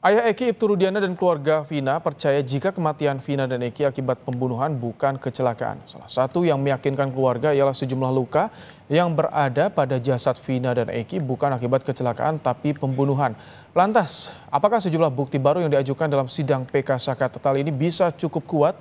Ayah Eki Rudiana dan keluarga Vina percaya jika kematian Vina dan Eki akibat pembunuhan bukan kecelakaan. Salah satu yang meyakinkan keluarga ialah sejumlah luka yang berada pada jasad Vina dan Eki bukan akibat kecelakaan tapi pembunuhan. Lantas, apakah sejumlah bukti baru yang diajukan dalam sidang PK Saka Tetal ini bisa cukup kuat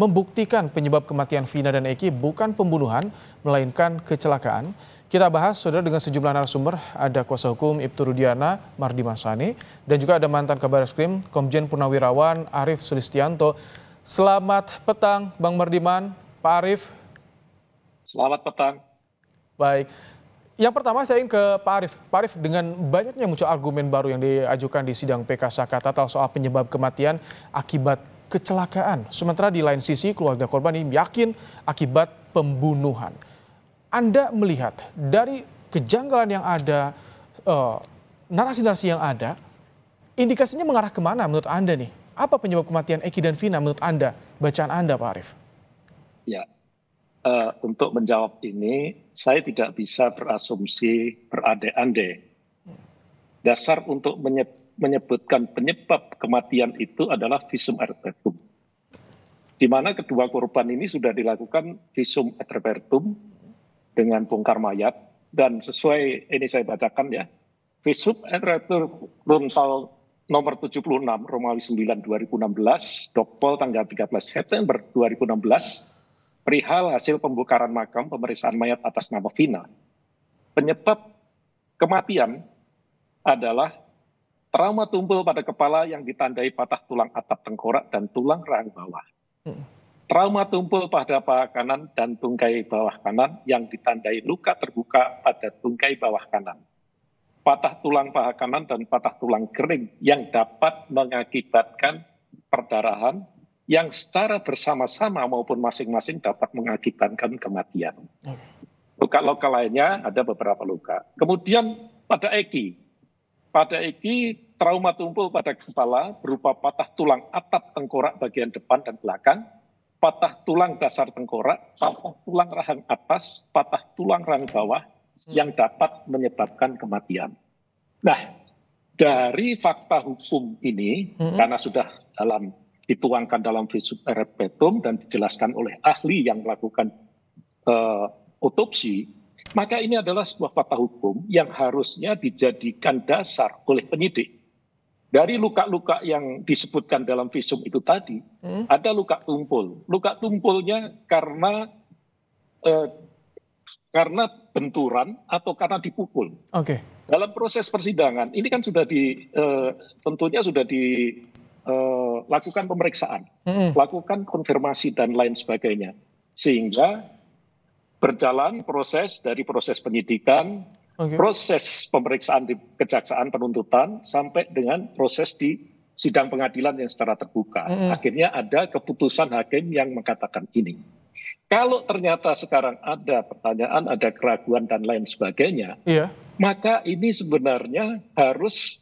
membuktikan penyebab kematian Vina dan Eki bukan pembunuhan melainkan kecelakaan? Kita bahas, saudara, dengan sejumlah narasumber. Ada kuasa hukum Ibtu Rudiana Mardimasani, dan juga ada mantan kabar eskrim Komjen Purnawirawan Arief Sulistianto. Selamat petang, Bang Mardiman, Pak Arif. Selamat petang. Baik. Yang pertama saya ingin ke Pak Arif. Pak Arif, dengan banyaknya muncul argumen baru yang diajukan di sidang PK Tatal soal penyebab kematian akibat kecelakaan. Sementara di lain sisi, keluarga korban ini yakin akibat pembunuhan. Anda melihat dari kejanggalan yang ada, eh, narasi-narasi uh, yang ada, indikasinya mengarah kemana menurut Anda nih? Apa penyebab kematian Eki dan Vina menurut Anda? Bacaan Anda Pak Arief. Ya, uh, untuk menjawab ini saya tidak bisa berasumsi berade ande Dasar untuk menyebutkan penyebab kematian itu adalah visum ad repertum. Di mana kedua korban ini sudah dilakukan visum et repertum dengan bongkar mayat dan sesuai ini saya bacakan ya Visum et Retur Rumsal nomor 76 Romawi 9 2016 Dokpol tanggal 13 September 2016 perihal hasil pembukaran makam pemeriksaan mayat atas nama Vina. Penyebab kematian adalah trauma tumpul pada kepala yang ditandai patah tulang atap tengkorak dan tulang rahang bawah. Hmm trauma tumpul pada paha kanan dan tungkai bawah kanan yang ditandai luka terbuka pada tungkai bawah kanan. Patah tulang paha kanan dan patah tulang kering yang dapat mengakibatkan perdarahan yang secara bersama-sama maupun masing-masing dapat mengakibatkan kematian. Luka-luka lainnya ada beberapa luka. Kemudian pada Eki, pada Eki trauma tumpul pada kepala berupa patah tulang atap tengkorak bagian depan dan belakang, patah tulang dasar tengkorak, hmm. patah tulang rahang atas, patah tulang rahang bawah hmm. yang dapat menyebabkan kematian. Nah, dari fakta hukum ini, hmm karena sudah dalam dituangkan dalam visum perpetuum dan dijelaskan oleh ahli yang melakukan uh, otopsi, maka ini adalah sebuah fakta hukum yang harusnya dijadikan dasar oleh penyidik dari luka-luka yang disebutkan dalam visum itu tadi, hmm? ada luka tumpul. Luka tumpulnya karena eh, karena benturan atau karena dipukul. Oke. Okay. Dalam proses persidangan ini kan sudah di eh, tentunya sudah di eh, lakukan pemeriksaan, hmm. lakukan konfirmasi dan lain sebagainya, sehingga berjalan proses dari proses penyidikan proses pemeriksaan di kejaksaan penuntutan sampai dengan proses di sidang pengadilan yang secara terbuka. Akhirnya ada keputusan hakim yang mengatakan ini. Kalau ternyata sekarang ada pertanyaan, ada keraguan dan lain sebagainya, yeah. maka ini sebenarnya harus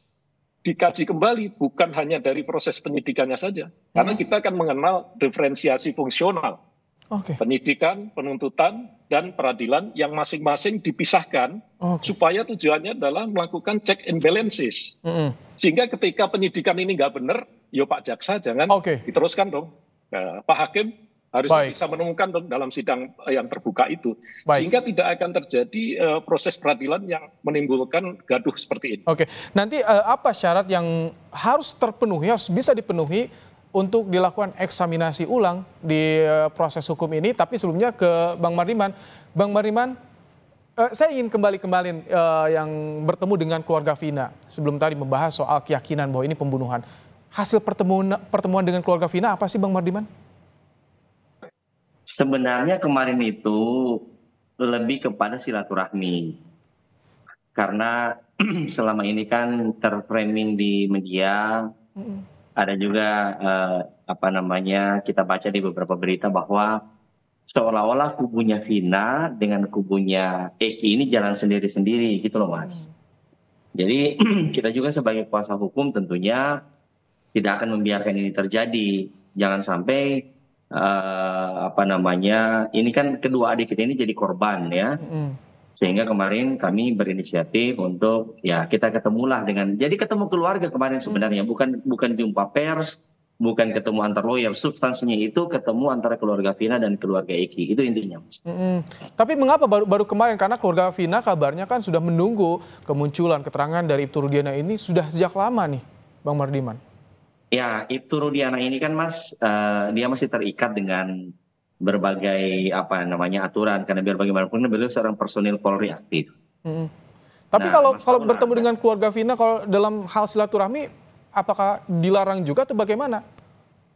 dikaji kembali bukan hanya dari proses penyidikannya saja, karena kita akan mengenal diferensiasi fungsional okay. penyidikan, penuntutan, dan peradilan yang masing-masing dipisahkan okay. supaya tujuannya adalah melakukan check and balances. Mm -hmm. Sehingga ketika penyidikan ini nggak benar, yo ya Pak Jaksa jangan okay. diteruskan dong. Nah, Pak Hakim harus Baik. bisa menemukan dong dalam sidang eh, yang terbuka itu. Baik. Sehingga tidak akan terjadi uh, proses peradilan yang menimbulkan gaduh seperti ini. Oke, okay. nanti uh, apa syarat yang harus terpenuhi, harus bisa dipenuhi untuk dilakukan eksaminasi ulang di eh, proses hukum ini. Tapi sebelumnya ke Bang Mardiman. Bang Mardiman, eh, saya ingin kembali kembali eh, yang bertemu dengan keluarga Vina sebelum tadi membahas soal keyakinan bahwa ini pembunuhan. Hasil pertemuan pertemuan dengan keluarga Vina apa sih Bang Mardiman? Sebenarnya kemarin itu lebih kepada silaturahmi. Karena selama ini kan terframing di media mm -hmm ada juga uh, apa namanya kita baca di beberapa berita bahwa seolah-olah kubunya Vina dengan kubunya Eki ini jalan sendiri-sendiri gitu loh mas. Hmm. Jadi kita juga sebagai kuasa hukum tentunya tidak akan membiarkan ini terjadi. Jangan sampai uh, apa namanya ini kan kedua adik kita ini jadi korban ya. Hmm. Sehingga kemarin kami berinisiatif untuk ya kita ketemulah dengan jadi ketemu keluarga kemarin sebenarnya hmm. bukan bukan jumpa pers, bukan ya. ketemu antar lawyer, substansinya itu ketemu antara keluarga Vina dan keluarga Eki. Itu intinya, Mas. hmm Tapi mengapa baru baru kemarin karena keluarga Vina kabarnya kan sudah menunggu kemunculan keterangan dari Ibtu Rudiana ini sudah sejak lama nih, Bang Mardiman. Ya, Ibtu Rudiana ini kan Mas uh, dia masih terikat dengan berbagai apa namanya aturan karena biar bagaimanapun beliau seorang personil Polri aktif. Hmm. Tapi nah, kalau kalau bertemu dengan keluarga Vina kalau dalam hal silaturahmi apakah dilarang juga atau bagaimana?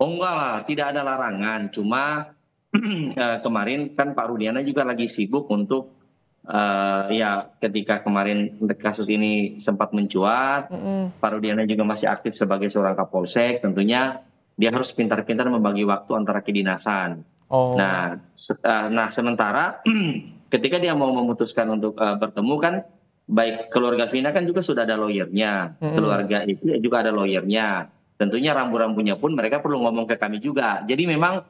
Oh enggak lah, tidak ada larangan. Cuma eh, kemarin kan Pak Rudiana juga lagi sibuk untuk uh, ya ketika kemarin kasus ini sempat mencuat, mm -hmm. Pak Rudiana juga masih aktif sebagai seorang Kapolsek. Tentunya dia harus pintar-pintar membagi waktu antara kedinasan. Oh. Nah, se uh, nah sementara ketika dia mau memutuskan untuk uh, bertemu kan baik keluarga Vina kan juga sudah ada lawyernya, hmm. keluarga itu ya juga ada lawyernya. Tentunya rambu-rambunya pun mereka perlu ngomong ke kami juga. Jadi memang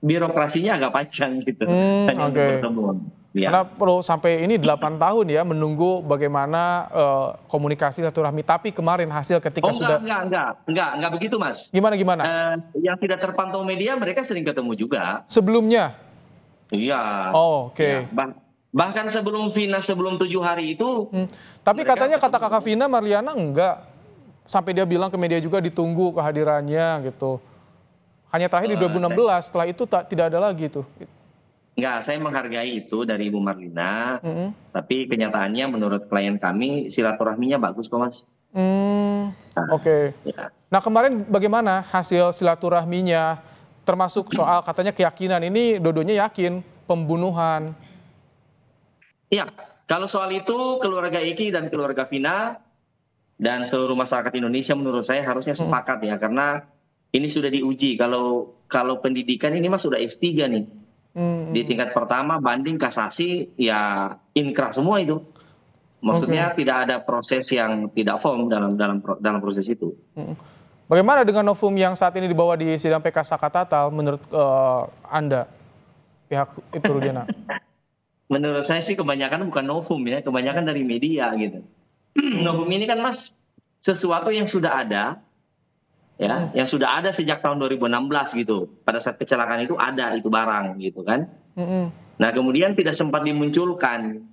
birokrasinya agak panjang gitu Mm, hanya okay. untuk bertemu. Ya. Karena perlu sampai ini 8 tahun ya menunggu bagaimana uh, komunikasi rahmi. Tapi kemarin hasil ketika oh, enggak, sudah enggak enggak enggak enggak begitu mas. Gimana gimana? Uh, yang tidak terpantau media mereka sering ketemu juga. Sebelumnya? Iya. Oh, Oke. Okay. Ya, bah bahkan sebelum Vina sebelum tujuh hari itu. Hmm. Tapi katanya kata kakak Vina Mariana enggak sampai dia bilang ke media juga ditunggu kehadirannya gitu. Hanya terakhir uh, di 2016 eh, saya... setelah itu tak tidak ada lagi tuh. Enggak, saya menghargai itu dari Ibu Marlina, -hmm. tapi kenyataannya menurut klien kami silaturahminya bagus kok Mas. Mm, Nah, Oke. ya. Nah kemarin bagaimana hasil silaturahminya, termasuk soal katanya keyakinan ini dodonya yakin pembunuhan. Iya, kalau soal itu keluarga Iki dan keluarga Vina dan seluruh masyarakat Indonesia menurut saya harusnya sepakat ya karena ini sudah diuji kalau kalau pendidikan ini Mas sudah S3 nih. Hmm. di tingkat pertama banding kasasi ya inkrah semua itu maksudnya okay. tidak ada proses yang tidak form dalam dalam dalam proses itu hmm. bagaimana dengan novum yang saat ini dibawa di sidang PK Sakatatal menurut uh, anda pihak Rudiana? menurut saya sih kebanyakan bukan novum ya kebanyakan dari media gitu novum ini kan mas sesuatu yang sudah ada ya yang sudah ada sejak tahun 2016 gitu pada saat kecelakaan itu ada itu barang gitu kan hmm nah kemudian tidak sempat dimunculkan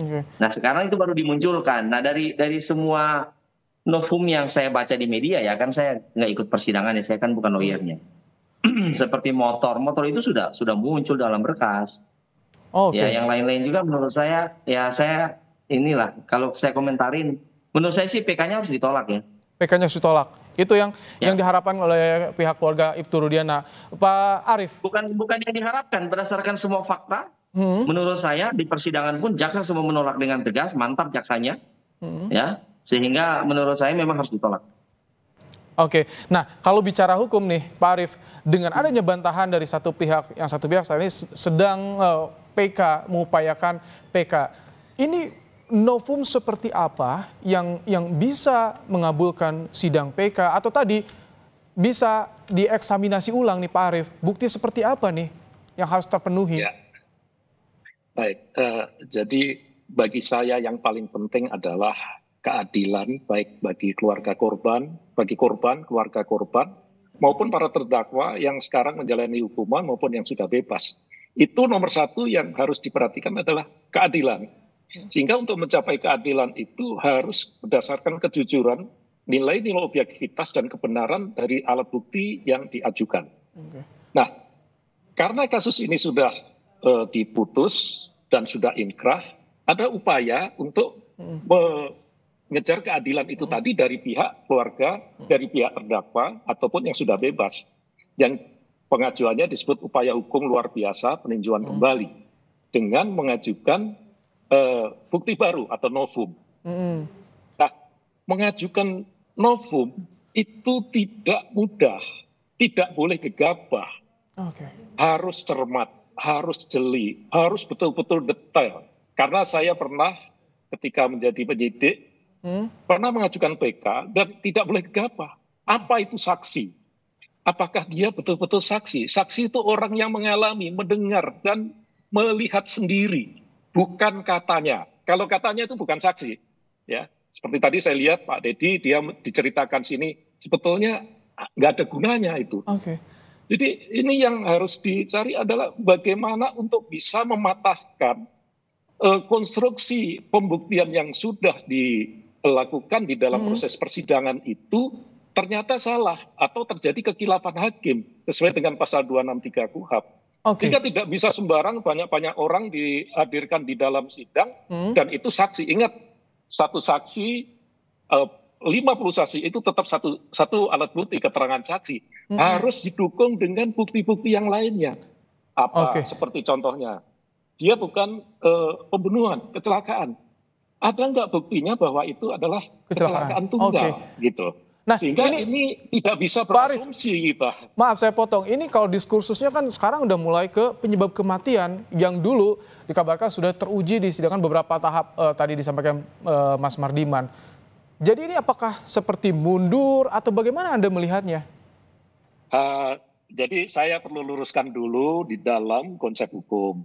hmm nah sekarang itu baru dimunculkan nah dari dari semua novum yang saya baca di media ya kan saya nggak ikut persidangan ya saya kan bukan lawyernya seperti motor motor itu sudah sudah muncul dalam berkas oh, okay. ya yang lain-lain juga menurut saya ya saya inilah kalau saya komentarin menurut saya sih PK-nya harus ditolak ya PK-nya harus ditolak itu yang ya. yang diharapkan oleh pihak keluarga Ibtu Rudiana. Pak Arif. Bukan bukan yang diharapkan berdasarkan semua fakta. Hmm. Menurut saya di persidangan pun jaksa semua menolak dengan tegas, mantap jaksanya. Hmm. Ya, sehingga menurut saya memang harus ditolak. Oke, nah kalau bicara hukum nih, Pak Arif dengan adanya bantahan dari satu pihak, yang satu pihak saat ini sedang uh, eh, PK mengupayakan PK, ini novum seperti apa yang yang bisa mengabulkan sidang PK atau tadi bisa dieksaminasi ulang nih Pak Arief bukti seperti apa nih yang harus terpenuhi? Ya. Baik, uh, jadi bagi saya yang paling penting adalah keadilan baik bagi keluarga korban, bagi korban, keluarga korban maupun para terdakwa yang sekarang menjalani hukuman maupun yang sudah bebas. Itu nomor satu yang harus diperhatikan adalah keadilan Hmm. sehingga untuk mencapai keadilan itu harus berdasarkan kejujuran nilai-nilai objektivitas dan kebenaran dari alat bukti yang diajukan. Okay. Nah, karena kasus ini sudah e, diputus dan sudah inkrah, ada upaya untuk hmm. mengejar keadilan itu mm. tadi dari pihak keluarga, hmm. dari pihak terdakwa ataupun yang sudah bebas. Yang pengajuannya disebut upaya hukum luar biasa peninjauan kembali dengan mengajukan uh, bukti baru atau novum. Mm. Nah, mengajukan novum itu tidak mudah, tidak boleh gegabah, okay. harus cermat, harus jeli, harus betul-betul detail. Karena saya pernah ketika menjadi penyidik hmm? pernah mengajukan PK dan tidak boleh gegabah. Apa itu saksi? Apakah dia betul-betul saksi? Saksi itu orang yang mengalami, mendengar dan melihat sendiri bukan katanya. Kalau katanya itu bukan saksi. Ya, seperti tadi saya lihat Pak Dedi dia diceritakan sini sebetulnya nggak ada gunanya itu. Oke. Okay. Jadi ini yang harus dicari adalah bagaimana untuk bisa mematahkan uh, konstruksi pembuktian yang sudah dilakukan di dalam hmm. proses persidangan itu ternyata salah atau terjadi kekilafan hakim sesuai dengan pasal 263 KUHAP. Okay. Jika tidak bisa sembarang banyak-banyak orang dihadirkan di dalam sidang hmm. dan itu saksi. Ingat satu saksi eh, uh, 50 saksi itu tetap satu satu alat bukti keterangan saksi hmm. harus didukung dengan bukti-bukti yang lainnya. Apa okay. seperti contohnya dia bukan uh, pembunuhan, kecelakaan. Ada nggak buktinya bahwa itu adalah kecelakaan, kecelakaan tunggal okay. gitu. Nah, sehingga ini, ini tidak bisa berasumsi kita. Maaf saya potong. Ini kalau diskursusnya kan sekarang udah mulai ke penyebab kematian yang dulu dikabarkan sudah teruji di sidangan beberapa tahap uh, tadi disampaikan uh, Mas Mardiman. Jadi ini apakah seperti mundur atau bagaimana Anda melihatnya? Uh, jadi saya perlu luruskan dulu di dalam konsep hukum.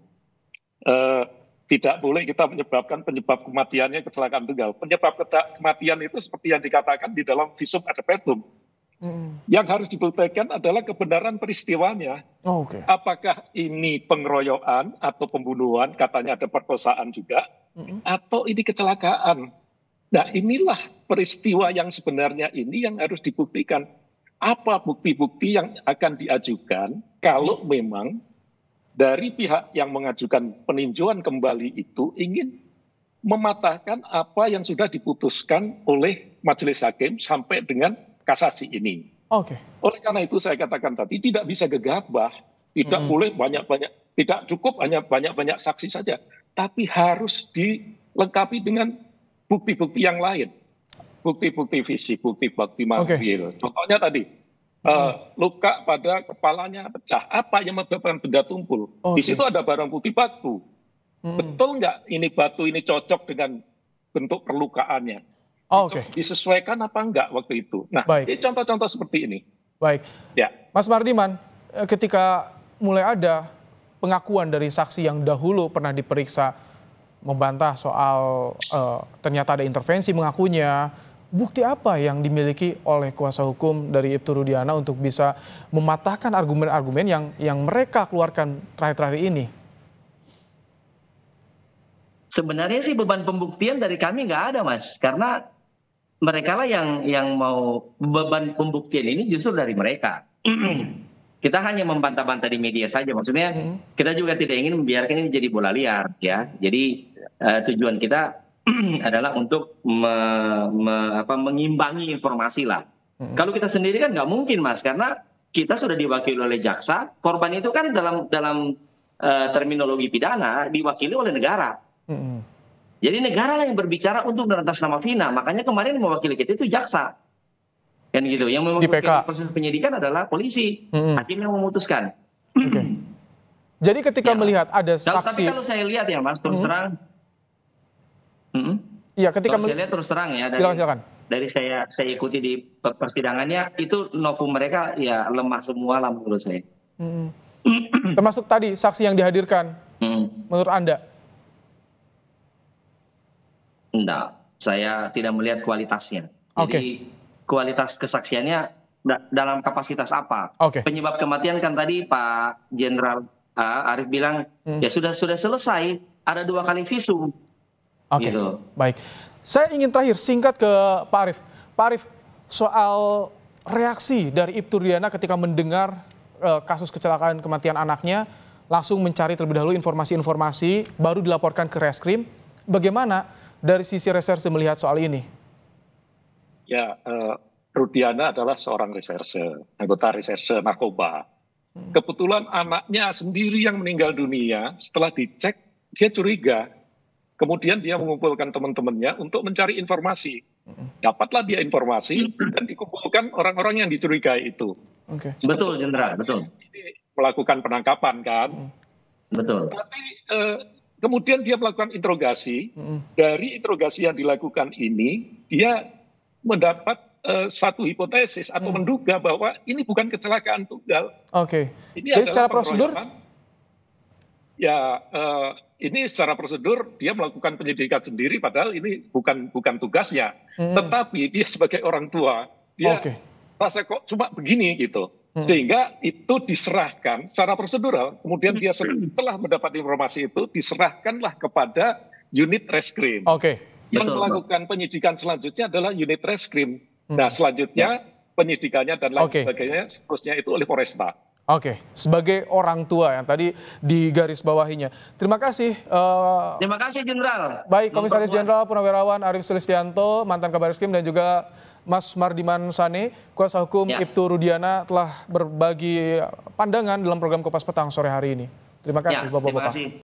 Uh, tidak boleh kita menyebabkan penyebab kematiannya kecelakaan tunggal. Penyebab kematian itu seperti yang dikatakan di dalam visum ad repertum. Mm. Yang harus dibuktikan adalah kebenaran peristiwanya. Oh, okay. Apakah ini pengeroyokan atau pembunuhan, katanya ada perkosaan juga, mm. atau ini kecelakaan. Nah inilah peristiwa yang sebenarnya ini yang harus dibuktikan. Apa bukti-bukti yang akan diajukan kalau memang dari pihak yang mengajukan peninjauan kembali itu ingin mematahkan apa yang sudah diputuskan oleh majelis hakim sampai dengan kasasi ini. Oke. Okay. Oleh karena itu saya katakan tadi tidak bisa gegabah, tidak mm boleh banyak-banyak, tidak cukup hanya banyak-banyak saksi saja, tapi harus dilengkapi dengan bukti-bukti yang lain. Bukti-bukti fisik, bukti-bukti material. Okay. Contohnya tadi Eh, hmm. luka pada kepalanya pecah. Apa yang menyebabkan benda tumpul? Okay. Oh, Di situ iya. ada barang putih batu. Hmm. Betul nggak ini batu ini cocok dengan bentuk perlukaannya? Oh, Oke. Okay. Disesuaikan apa enggak waktu itu? Nah, Baik. ini contoh-contoh seperti ini. Baik. Ya. Mas Mardiman, eh, ketika mulai ada pengakuan dari saksi yang dahulu pernah diperiksa membantah soal uh, ternyata ada intervensi mengakunya bukti apa yang dimiliki oleh kuasa hukum dari Ibtu Rudiana untuk bisa mematahkan argumen-argumen yang yang mereka keluarkan terakhir-terakhir ini? Sebenarnya sih beban pembuktian dari kami nggak ada mas, karena mereka lah yang yang mau beban pembuktian ini justru dari mereka. kita hanya membantah-bantah di media saja, maksudnya hmm. kita juga tidak ingin membiarkan ini jadi bola liar ya. Jadi uh, tujuan kita adalah untuk me, me, apa, mengimbangi informasi lah. Hmm. Kalau kita sendiri kan nggak mungkin mas, karena kita sudah diwakili oleh jaksa. Korban itu kan dalam dalam uh, terminologi pidana diwakili oleh negara. Hmm. Jadi negara lah yang berbicara untuk atas nama Vina. Makanya kemarin mewakili kita itu jaksa, kan gitu. Yang memang proses penyidikan adalah polisi. Hmm. Hakim yang memutuskan. Okay. Jadi ketika ya. melihat ada saksi. Tapi kalau saya lihat ya mas terus hmm. terang Hmm? Iya, ketika melihat saya lihat terus terang ya dari, silakan. dari saya saya ikuti di persidangannya itu novum mereka ya lemah semua lah menurut saya. Hmm. Termasuk tadi saksi yang dihadirkan, hmm. menurut anda? Enggak, saya tidak melihat kualitasnya. Okay. Jadi kualitas kesaksiannya da dalam kapasitas apa? Okay. Penyebab kematian kan tadi Pak Jenderal uh, Arif bilang hmm. ya sudah sudah selesai, ada dua kali visum Oke, okay. gitu. baik. Saya ingin terakhir singkat ke Pak Arief. Pak Arief, soal reaksi dari Ibtu Riana ketika mendengar uh, kasus kecelakaan kematian anaknya, langsung mencari terlebih dahulu informasi-informasi, baru dilaporkan ke reskrim. Bagaimana dari sisi reserse melihat soal ini? Ya, uh, eh, Rudiana adalah seorang reserse, anggota reserse narkoba. Hmm. Kebetulan anaknya sendiri yang meninggal dunia, setelah dicek, dia curiga Kemudian dia mengumpulkan teman-temannya untuk mencari informasi. Dapatlah dia informasi dan dikumpulkan orang-orang yang dicurigai itu. Okay. Betul, Jenderal. Betul. Melakukan penangkapan kan. Betul. Tapi eh, kemudian dia melakukan interogasi. Dari interogasi yang dilakukan ini, dia mendapat eh, satu hipotesis atau hmm. menduga bahwa ini bukan kecelakaan tunggal. Oke. Okay. Jadi secara prosedur ya uh, ini secara prosedur dia melakukan penyidikan sendiri padahal ini bukan bukan tugasnya. Hmm. Tetapi dia sebagai orang tua dia okay. rasa kok cuma begini gitu. Hmm. Sehingga itu diserahkan secara prosedural, kemudian dia hmm. setelah mendapat informasi itu diserahkanlah kepada unit reskrim. Okay. Yang Betul, melakukan penyidikan selanjutnya adalah unit reskrim. Nah, hmm. Nah, selanjutnya ya. penyidikannya dan lain okay. sebagainya seterusnya itu oleh Polresta. Oke, sebagai orang tua yang tadi di garis bawahnya. Terima kasih. Uh, Terima kasih Jenderal. Baik, Komisaris Jenderal Purnawirawan Arif Sulistianto, mantan Eskrim, dan juga Mas Mardiman Sane, kuasa hukum ya. Ibtu Rudiana telah berbagi pandangan dalam program Kopas Petang sore hari ini. Terima kasih ya, Bapak-bapak. Ya,